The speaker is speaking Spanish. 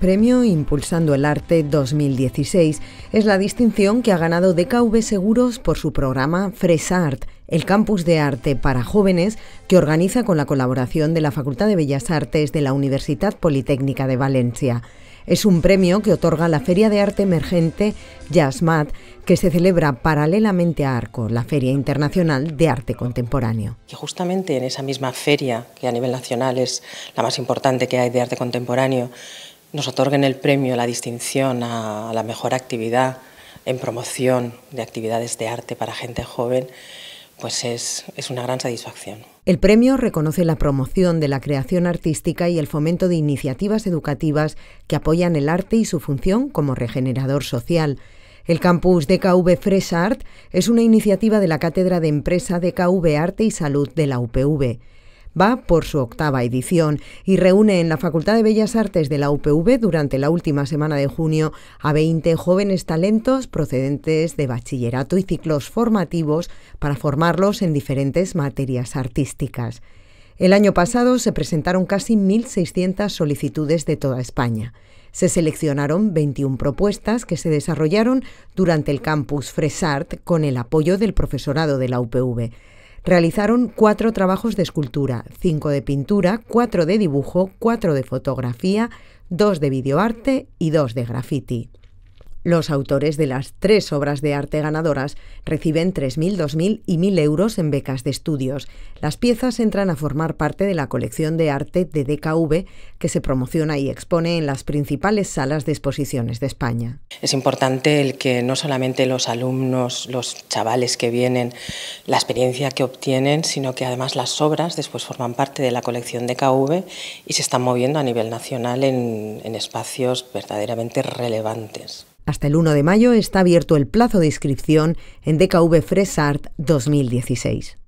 Premio Impulsando el Arte 2016 es la distinción que ha ganado DKV Seguros por su programa FresArt, el campus de arte para jóvenes que organiza con la colaboración de la Facultad de Bellas Artes de la Universidad Politécnica de Valencia. Es un premio que otorga la Feria de Arte Emergente JASMAT, que se celebra paralelamente a ARCO, la Feria Internacional de Arte Contemporáneo. Y justamente en esa misma feria, que a nivel nacional es la más importante que hay de arte contemporáneo, nos otorguen el premio, la distinción a la mejor actividad en promoción de actividades de arte para gente joven, pues es, una gran satisfacción. El premio reconoce la promoción de la creación artística y el fomento de iniciativas educativas que apoyan el arte y su función como regenerador social. El campus DKV Fresh Art es una iniciativa de la Cátedra de Empresa DKV Arte y Salud de la UPV. Va por su octava edición y reúne en la Facultad de Bellas Artes de la UPV durante la última semana de junio a 20 jóvenes talentos procedentes de bachillerato y ciclos formativos para formarlos en diferentes materias artísticas. El año pasado se presentaron casi 1.600 solicitudes de toda España. Se seleccionaron 21 propuestas que se desarrollaron durante el campus Fresart con el apoyo del profesorado de la UPV. Realizaron cuatro trabajos de escultura, cinco de pintura, cuatro de dibujo, cuatro de fotografía, dos de videoarte y dos de graffiti. Los autores de las tres obras de arte ganadoras reciben 3.000, 2.000 y 1.000 euros en becas de estudios. Las piezas entran a formar parte de la colección de arte de DKV que se promociona y expone en las principales salas de exposiciones de España. Es importante el que no solamente los alumnos, los chavales que vienen, la experiencia que obtienen, sino que además las obras después forman parte de la colección DKV y se están moviendo a nivel nacional en espacios verdaderamente relevantes. Hasta el 1 de mayo está abierto el plazo de inscripción en DKV Fresh 2016.